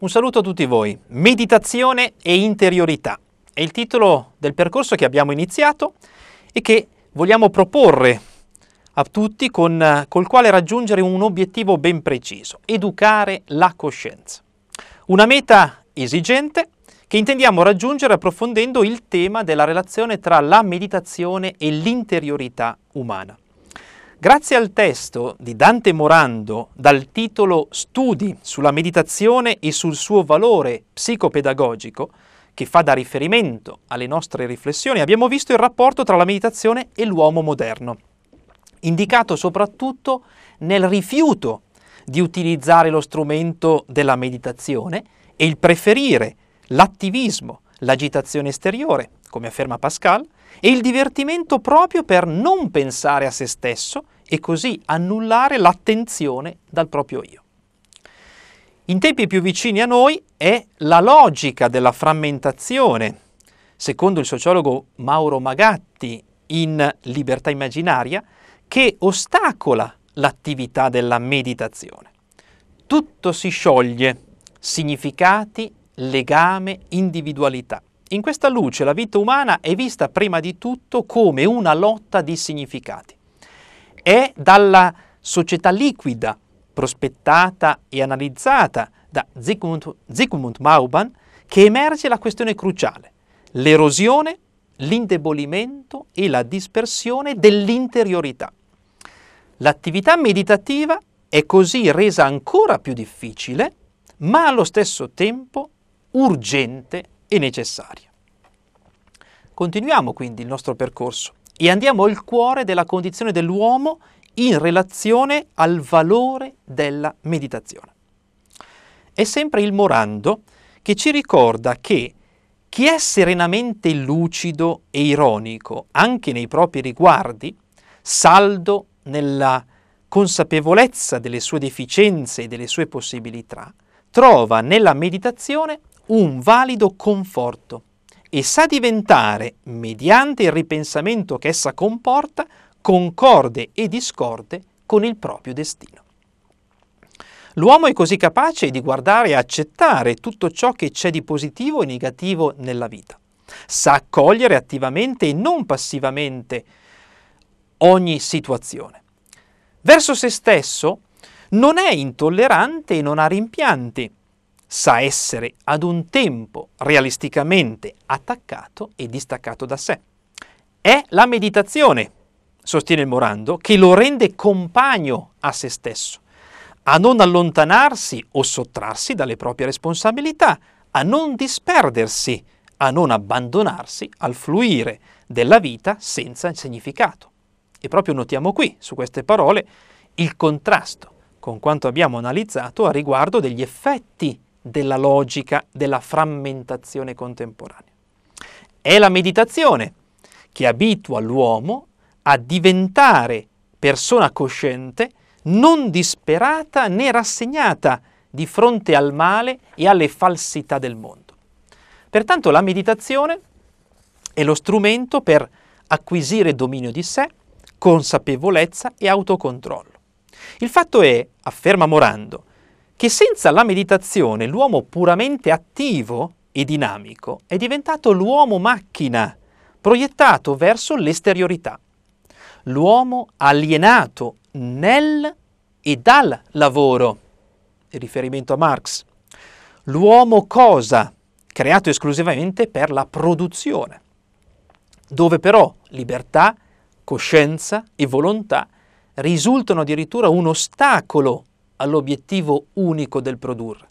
Un saluto a tutti voi. Meditazione e interiorità è il titolo del percorso che abbiamo iniziato e che vogliamo proporre a tutti con, col quale raggiungere un obiettivo ben preciso, educare la coscienza. Una meta esigente che intendiamo raggiungere approfondendo il tema della relazione tra la meditazione e l'interiorità umana. Grazie al testo di Dante Morando dal titolo Studi sulla meditazione e sul suo valore psicopedagogico, che fa da riferimento alle nostre riflessioni, abbiamo visto il rapporto tra la meditazione e l'uomo moderno, indicato soprattutto nel rifiuto di utilizzare lo strumento della meditazione e il preferire l'attivismo, l'agitazione esteriore, come afferma Pascal, e il divertimento proprio per non pensare a se stesso e così annullare l'attenzione dal proprio io. In tempi più vicini a noi è la logica della frammentazione. Secondo il sociologo Mauro Magatti in Libertà immaginaria, che ostacola l'attività della meditazione. Tutto si scioglie, significati, legame, individualità. In questa luce la vita umana è vista prima di tutto come una lotta di significati. È dalla società liquida, prospettata e analizzata da Zygmunt, Zygmunt Mauban, che emerge la questione cruciale, l'erosione, l'indebolimento e la dispersione dell'interiorità. L'attività meditativa è così resa ancora più difficile, ma allo stesso tempo urgente e necessaria. Continuiamo quindi il nostro percorso e andiamo al cuore della condizione dell'uomo in relazione al valore della meditazione. È sempre il Morando che ci ricorda che chi è serenamente lucido e ironico anche nei propri riguardi, saldo nella consapevolezza delle sue deficienze e delle sue possibilità, trova nella meditazione un valido conforto e sa diventare, mediante il ripensamento che essa comporta, concorde e discorde con il proprio destino. L'uomo è così capace di guardare e accettare tutto ciò che c'è di positivo e negativo nella vita. Sa accogliere attivamente e non passivamente ogni situazione. Verso se stesso non è intollerante e non ha rimpianti sa essere ad un tempo realisticamente attaccato e distaccato da sé. È la meditazione, sostiene il Morando, che lo rende compagno a se stesso, a non allontanarsi o sottrarsi dalle proprie responsabilità, a non disperdersi, a non abbandonarsi al fluire della vita senza significato. E proprio notiamo qui, su queste parole, il contrasto con quanto abbiamo analizzato a riguardo degli effetti della logica, della frammentazione contemporanea. È la meditazione che abitua l'uomo a diventare persona cosciente, non disperata né rassegnata di fronte al male e alle falsità del mondo. Pertanto la meditazione è lo strumento per acquisire dominio di sé, consapevolezza e autocontrollo. Il fatto è, afferma Morando, che senza la meditazione l'uomo puramente attivo e dinamico è diventato l'uomo macchina, proiettato verso l'esteriorità. L'uomo alienato nel e dal lavoro, in riferimento a Marx. L'uomo cosa, creato esclusivamente per la produzione, dove però libertà, coscienza e volontà risultano addirittura un ostacolo all'obiettivo unico del produrre.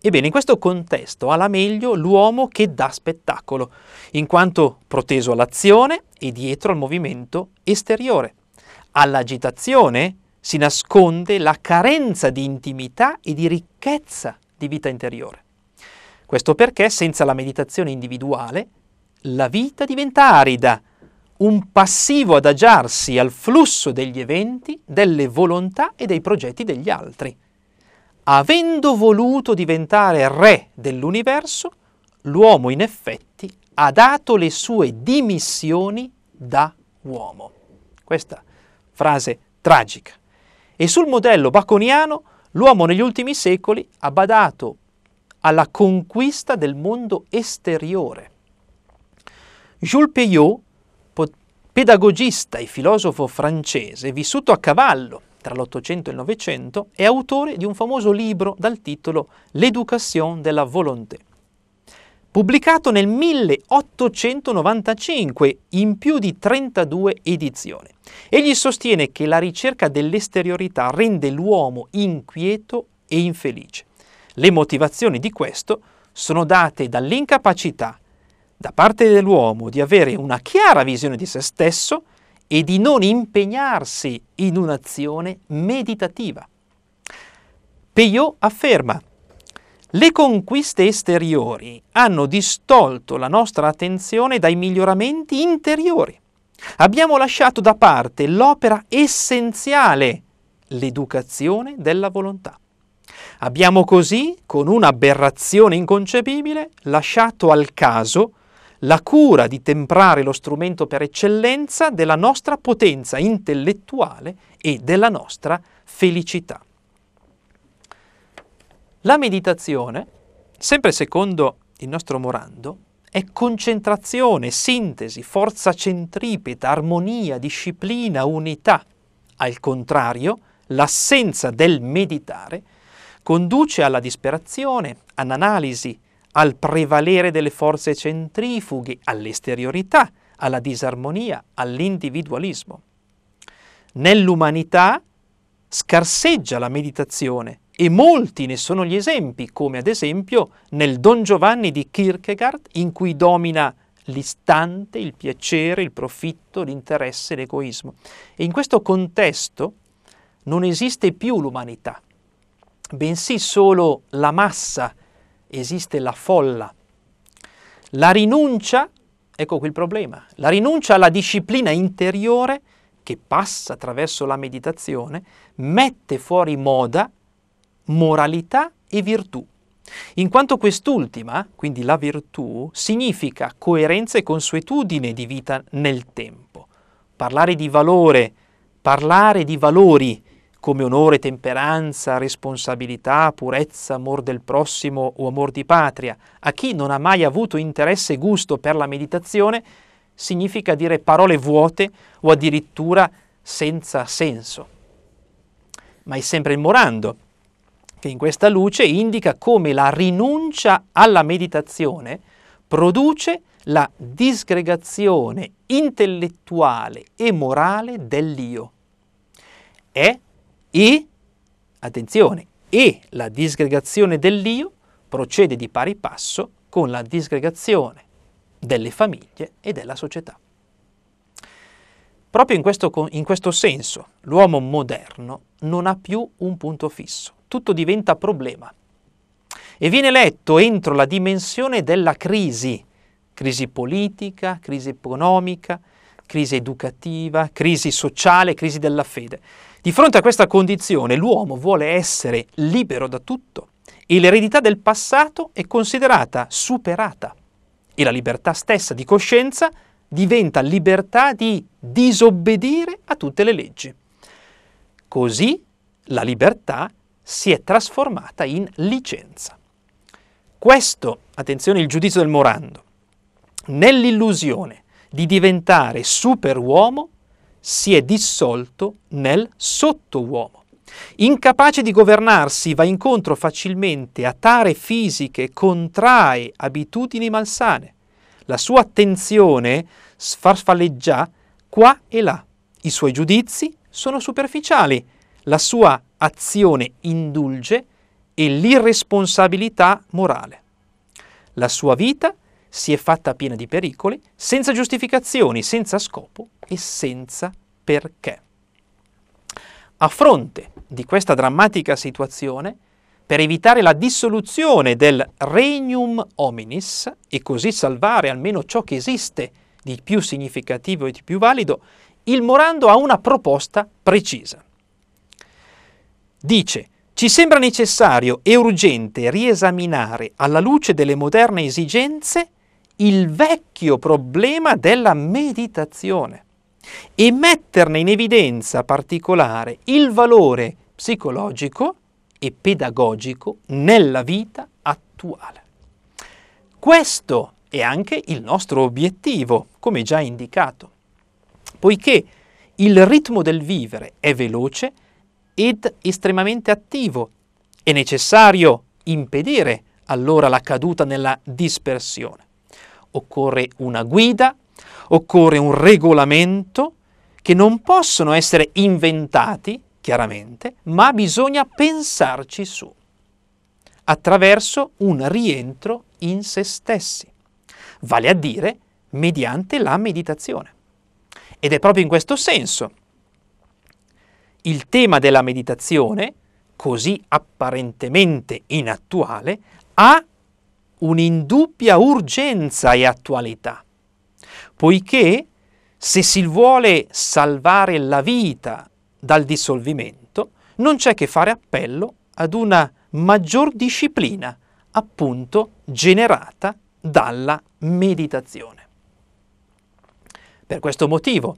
Ebbene, in questo contesto ha la meglio l'uomo che dà spettacolo, in quanto proteso all'azione e dietro al movimento esteriore. All'agitazione si nasconde la carenza di intimità e di ricchezza di vita interiore. Questo perché senza la meditazione individuale la vita diventa arida, un passivo adagiarsi al flusso degli eventi, delle volontà e dei progetti degli altri. Avendo voluto diventare re dell'universo, l'uomo in effetti ha dato le sue dimissioni da uomo. Questa frase tragica. E sul modello baconiano l'uomo negli ultimi secoli ha badato alla conquista del mondo esteriore. Jules Peyot pedagogista e filosofo francese vissuto a cavallo tra l'Ottocento e il Novecento, è autore di un famoso libro dal titolo L'éducation de la Volonté. Pubblicato nel 1895 in più di 32 edizioni, egli sostiene che la ricerca dell'esteriorità rende l'uomo inquieto e infelice. Le motivazioni di questo sono date dall'incapacità da parte dell'uomo di avere una chiara visione di se stesso e di non impegnarsi in un'azione meditativa. Peyot afferma le conquiste esteriori hanno distolto la nostra attenzione dai miglioramenti interiori. Abbiamo lasciato da parte l'opera essenziale, l'educazione della volontà. Abbiamo così, con un'aberrazione inconcepibile, lasciato al caso la cura di temprare lo strumento per eccellenza della nostra potenza intellettuale e della nostra felicità. La meditazione, sempre secondo il nostro Morando, è concentrazione, sintesi, forza centripeta, armonia, disciplina, unità. Al contrario, l'assenza del meditare conduce alla disperazione, all'analisi, al prevalere delle forze centrifughe, all'esteriorità, alla disarmonia, all'individualismo. Nell'umanità scarseggia la meditazione e molti ne sono gli esempi, come ad esempio nel Don Giovanni di Kierkegaard, in cui domina l'istante, il piacere, il profitto, l'interesse, l'egoismo. E in questo contesto non esiste più l'umanità, bensì solo la massa esiste la folla. La rinuncia, ecco qui il problema, la rinuncia alla disciplina interiore che passa attraverso la meditazione mette fuori moda moralità e virtù, in quanto quest'ultima, quindi la virtù, significa coerenza e consuetudine di vita nel tempo. Parlare di valore, parlare di valori come onore, temperanza, responsabilità, purezza, amor del prossimo o amor di patria, a chi non ha mai avuto interesse e gusto per la meditazione, significa dire parole vuote o addirittura senza senso. Ma è sempre il Morando che in questa luce indica come la rinuncia alla meditazione produce la disgregazione intellettuale e morale dell'io. È e, attenzione, e la disgregazione dell'io procede di pari passo con la disgregazione delle famiglie e della società. Proprio in questo, in questo senso l'uomo moderno non ha più un punto fisso, tutto diventa problema e viene letto entro la dimensione della crisi, crisi politica, crisi economica, crisi educativa, crisi sociale, crisi della fede. Di fronte a questa condizione l'uomo vuole essere libero da tutto e l'eredità del passato è considerata superata e la libertà stessa di coscienza diventa libertà di disobbedire a tutte le leggi. Così la libertà si è trasformata in licenza. Questo, attenzione, il giudizio del Morando, nell'illusione di diventare superuomo, si è dissolto nel sottouomo. Incapace di governarsi, va incontro facilmente a tare fisiche, contrae abitudini malsane. La sua attenzione sfarfalleggia qua e là. I suoi giudizi sono superficiali. La sua azione indulge e l'irresponsabilità morale. La sua vita si è fatta piena di pericoli, senza giustificazioni, senza scopo e senza perché. A fronte di questa drammatica situazione, per evitare la dissoluzione del regnum hominis e così salvare almeno ciò che esiste di più significativo e di più valido, il Morando ha una proposta precisa. Dice, ci sembra necessario e urgente riesaminare alla luce delle moderne esigenze il vecchio problema della meditazione e metterne in evidenza particolare il valore psicologico e pedagogico nella vita attuale. Questo è anche il nostro obiettivo, come già indicato, poiché il ritmo del vivere è veloce ed estremamente attivo. È necessario impedire allora la caduta nella dispersione occorre una guida, occorre un regolamento che non possono essere inventati, chiaramente, ma bisogna pensarci su, attraverso un rientro in se stessi, vale a dire mediante la meditazione. Ed è proprio in questo senso il tema della meditazione, così apparentemente inattuale, ha un'indubbia urgenza e attualità, poiché se si vuole salvare la vita dal dissolvimento, non c'è che fare appello ad una maggior disciplina, appunto generata dalla meditazione. Per questo motivo,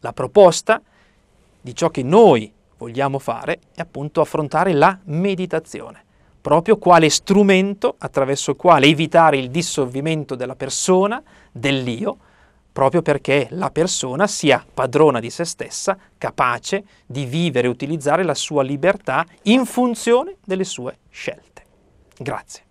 la proposta di ciò che noi vogliamo fare è appunto affrontare la meditazione proprio quale strumento attraverso il quale evitare il dissolvimento della persona, dell'io, proprio perché la persona sia padrona di se stessa, capace di vivere e utilizzare la sua libertà in funzione delle sue scelte. Grazie.